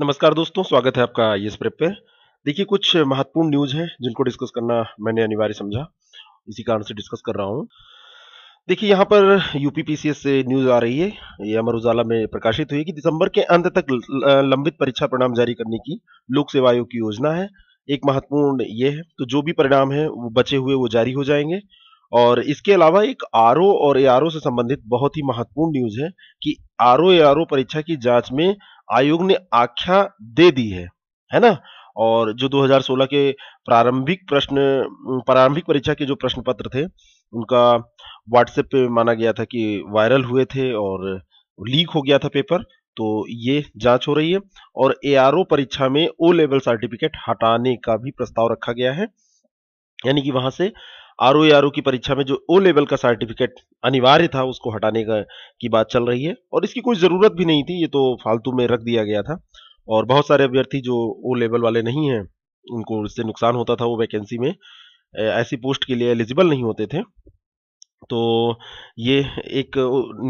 नमस्कार दोस्तों स्वागत है आपका ये स्प्रेप पे देखिए कुछ महत्वपूर्ण न्यूज है जिनको डिस्कस करना मैंने अनिवार्य समझा इसी कारण से डिस्कस कर रहा हूँ देखिए यहाँ पर यूपीपीसीएस से न्यूज आ रही है ये अमर उजाला में प्रकाशित हुई कि दिसंबर के अंत तक लंबित परीक्षा परिणाम जारी करने की लोक सेवा आयोग की योजना है एक महत्वपूर्ण ये है तो जो भी परिणाम है वो बचे हुए वो जारी हो जाएंगे और इसके अलावा एक आर और ए से संबंधित बहुत ही महत्वपूर्ण न्यूज है कि आर ओ परीक्षा की जांच में आयोग ने आख्या दे दी है है ना और जो 2016 के प्रारंभिक प्रश्न प्रारंभिक परीक्षा के जो प्रश्न पत्र थे उनका व्हाट्सएप पे माना गया था कि वायरल हुए थे और लीक हो गया था पेपर तो ये जांच हो रही है और एआरओ परीक्षा में ओ लेवल सर्टिफिकेट हटाने का भी प्रस्ताव रखा गया है यानी कि वहां से आर ओ की परीक्षा में जो ओ लेवल का सर्टिफिकेट अनिवार्य था उसको हटाने का की बात चल रही है और इसकी कोई ज़रूरत भी नहीं थी ये तो फालतू में रख दिया गया था और बहुत सारे अभ्यर्थी जो ओ लेवल वाले नहीं हैं उनको इससे नुकसान होता था वो वैकेंसी में ऐसी पोस्ट के लिए एलिजिबल नहीं होते थे तो ये एक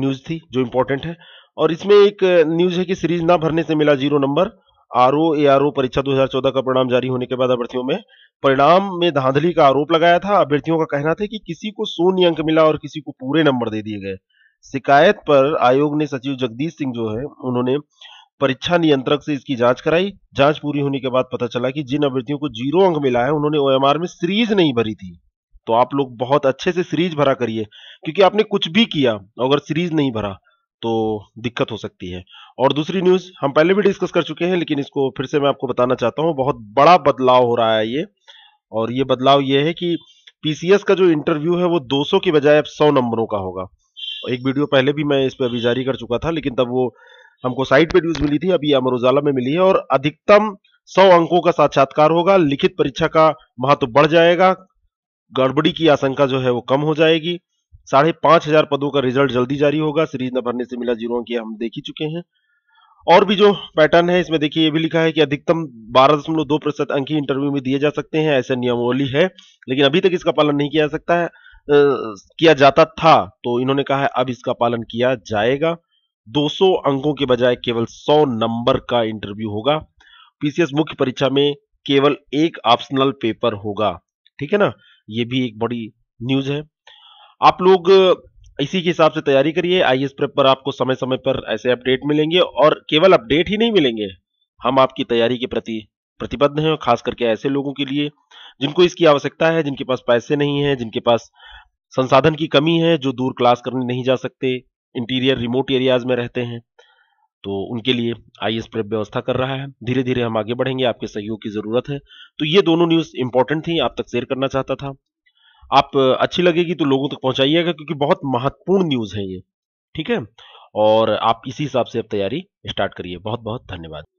न्यूज़ थी जो इम्पोर्टेंट है और इसमें एक न्यूज़ है कि सीरीज ना भरने से मिला zero number R O A R O परीक्षा 2014 का परिणाम जारी होने के बाद अभ्यर्थियों में परिणाम में धांधली का आरोप लगाया था अभ्यर्थियों का कहना था कि किसी को शून्य अंक मिला और किसी को पूरे नंबर दे दिए गए शिकायत पर आयोग ने सचिव जगदीश सिंह जो है उन्होंने परीक्षा नियंत्रक से इसकी जांच कराई जांच पूरी होने के बाद पता चला कि जिन अभ्यर्थियों को जीरो अंक मिला है उन्होंने ओएमआर में सीरीज नहीं भरी थी तो आप लोग बहुत अच्छे से सीरीज भरा करिए क्योंकि आपने कुछ भी किया अगर सीरीज नहीं भरा तो दिक्कत हो सकती है और दूसरी न्यूज हम पहले भी डिस्कस कर चुके हैं लेकिन इसको फिर से मैं आपको बताना चाहता हूं बहुत बड़ा बदलाव हो रहा है ये और ये बदलाव ये है कि पीसीएस का जो इंटरव्यू है वो 200 की बजाय अब 100 नंबरों का होगा एक वीडियो पहले भी मैं इस पर अभी जारी कर चुका था लेकिन तब वो हमको साइट पे न्यूज मिली थी अभी अमर उजाला में मिली है और अधिकतम 100 अंकों का साक्षात्कार होगा लिखित परीक्षा का महत्व बढ़ जाएगा गड़बड़ी की आशंका जो है वो कम हो जाएगी साढ़े पांच हजार पदों का रिजल्ट जल्दी जारी होगा सीरीज न भरने से मिला जीरो अंक हम देख ही चुके हैं और भी जो पैटर्न है इसमें देखिए ये भी लिखा है कि अधिकतम बारह दशमलव दो प्रतिशत अंक ही इंटरव्यू में दिए जा सकते हैं ऐसे नियमावली है लेकिन अभी तक इसका पालन नहीं किया जा सकता है किया जाता था तो इन्होंने कहा है अब इसका पालन किया जाएगा 200 अंकों के बजाय केवल 100 नंबर का इंटरव्यू होगा पीसीएस मुख्य परीक्षा में केवल एक ऑप्शनल पेपर होगा ठीक है ना ये भी एक बड़ी न्यूज है आप लोग इसी के हिसाब से तैयारी करिए आई एस प्रेप पर आपको समय समय पर ऐसे अपडेट मिलेंगे और केवल अपडेट ही नहीं मिलेंगे हम आपकी तैयारी के प्रति प्रतिबद्ध हैं खास करके ऐसे लोगों के लिए जिनको इसकी आवश्यकता है जिनके पास पैसे नहीं है जिनके पास संसाधन की कमी है जो दूर क्लास करने नहीं जा सकते इंटीरियर रिमोट एरियाज में रहते हैं तो उनके लिए आई एस प्रेप व्यवस्था कर रहा है धीरे धीरे हम आगे बढ़ेंगे आपके सहयोग की जरूरत है तो ये दोनों न्यूज इंपॉर्टेंट थी आप तक शेयर करना चाहता था आप अच्छी लगेगी तो लोगों तक पहुंचाइएगा क्योंकि बहुत महत्वपूर्ण न्यूज़ है ये ठीक है और आप इसी हिसाब से अब तैयारी स्टार्ट करिए बहुत बहुत धन्यवाद